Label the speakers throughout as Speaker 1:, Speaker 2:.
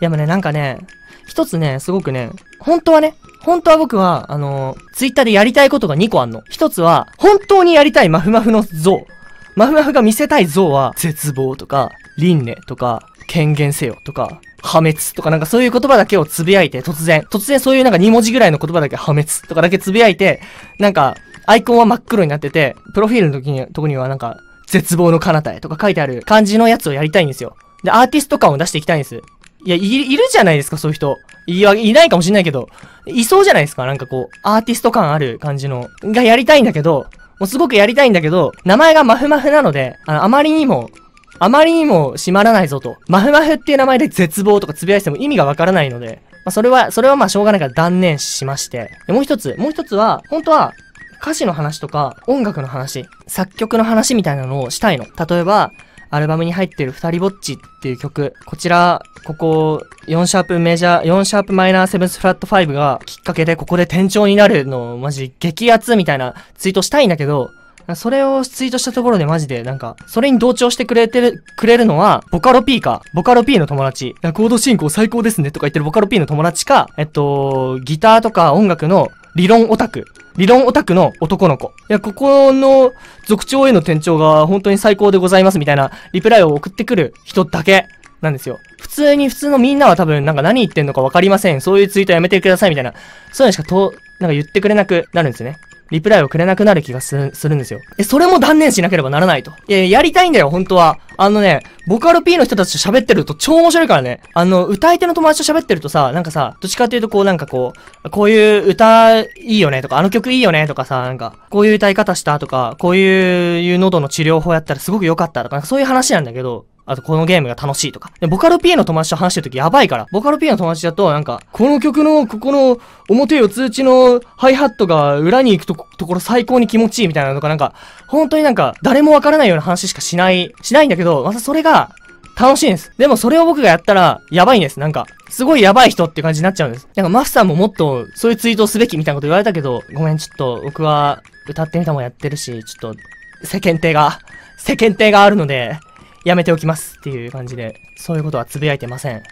Speaker 1: でもね、なんかね、一つね、すごくね、本当はね、本当は僕は、あのー、ツイッターでやりたいことが2個あんの。一つは、本当にやりたいまふまふの像。まふまふが見せたい像は、絶望とか、輪廻とか、権限せよとか、破滅とかなんかそういう言葉だけをつぶやいて、突然、突然そういうなんか2文字ぐらいの言葉だけ破滅とかだけつぶやいて、なんか、アイコンは真っ黒になってて、プロフィールの時に、とこにはなんか、絶望の彼方へとか書いてある感じのやつをやりたいんですよ。で、アーティスト感を出していきたいんです。いや、い、いるじゃないですか、そういう人。いや、いないかもしんないけど、いそうじゃないですか、なんかこう、アーティスト感ある感じの、がやりたいんだけど、もうすごくやりたいんだけど、名前がまふまふなので、あの、あまりにも、あまりにも閉まらないぞと。まふまふっていう名前で絶望とかつぶやいても意味がわからないので、まあ、それは、それはまあしょうがないから断念しまして。で、もう一つ、もう一つは、本当は、歌詞の話とか、音楽の話、作曲の話みたいなのをしたいの。例えば、アルバムに入ってる二人ぼっちっていう曲、こちら、ここ、4シャープメジャー、4シャープマイナーセブンスフラット5がきっかけでここで転調になるのをマジ激アツみたいなツイートしたいんだけど、それをツイートしたところでマジで、なんか、それに同調してくれてる、くれるのは、ボカロ P か、ボカロ P の友達。コード進行最高ですねとか言ってるボカロ P の友達か、えっと、ギターとか音楽の理論オタク。理論オタクの男の子。いや、ここの族長への店長が本当に最高でございますみたいなリプライを送ってくる人だけなんですよ。普通に普通のみんなは多分なんか何言ってんのかわかりません。そういうツイートやめてくださいみたいな。そういうのしかと、なんか言ってくれなくなるんですね。リプライをくれなくなる気がするするんですよ。で、それも断念しなければならないと。いや、やりたいんだよ、本当は。あのね、ボカロ P の人たちと喋ってると超面白いからね。あの、歌い手の友達と喋ってるとさ、なんかさ、どっちかっていうとこうなんかこう、こういう歌いいよねとか、あの曲いいよねとかさ、なんか、こういう歌い方したとか、こういう喉の治療法やったらすごく良かったとか、そういう話なんだけど、あとこのゲームが楽しいとか。で、ボカロ p アの友達と話してるときやばいから、ボカロ p アの友達だとなんか、この曲の、ここの表よ通知のハイハットが裏に行くところ最高に気持ちいいみたいなのとかなんか、本当になんか、誰もわからないような話しかしない、しないんだけど、またそれが、楽しいんです。でもそれを僕がやったら、やばいんです。なんか、すごいやばい人って感じになっちゃうんです。なんかマフさんももっと、そういうツイートをすべきみたいなこと言われたけど、ごめん、ちょっと、僕は、歌ってみたもやってるし、ちょっと、世間体が、世間体があるので、やめておきますっていう感じで、そういうことはつぶやいてません。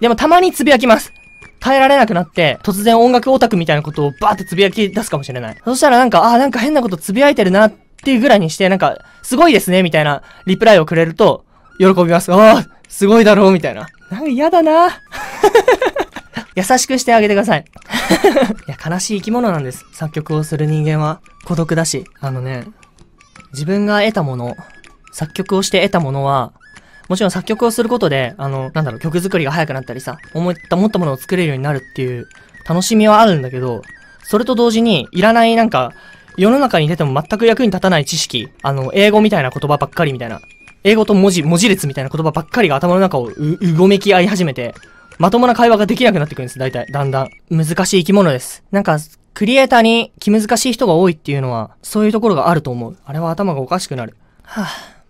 Speaker 1: でもたまにつぶやきます耐えられなくなって、突然音楽オタクみたいなことをバーってつぶやき出すかもしれない。そしたらなんか、ああ、なんか変なことつぶやいてるなっていうぐらいにして、なんか、すごいですねみたいなリプライをくれると、喜びます。ああ、すごいだろうみたいな。なんか嫌だな 優しくしてあげてください。いや、悲しい生き物なんです。作曲をする人間は孤独だし、あのね、自分が得たもの、作曲をして得たものは、もちろん作曲をすることで、あの、なんだろう、曲作りが早くなったりさ、思った持ったものを作れるようになるっていう楽しみはあるんだけど、それと同時に、いらないなんか、世の中に出ても全く役に立たない知識、あの、英語みたいな言葉ばっかりみたいな、英語と文字、文字列みたいな言葉ばっかりが頭の中をう、ごめき合い始めて、まともな会話ができなくなってくるんです、大体。だんだん。難しい生き物です。なんか、クリエイターに気難しい人が多いっていうのは、そういうところがあると思う。あれは頭がおかしくなる。はぁ、あ、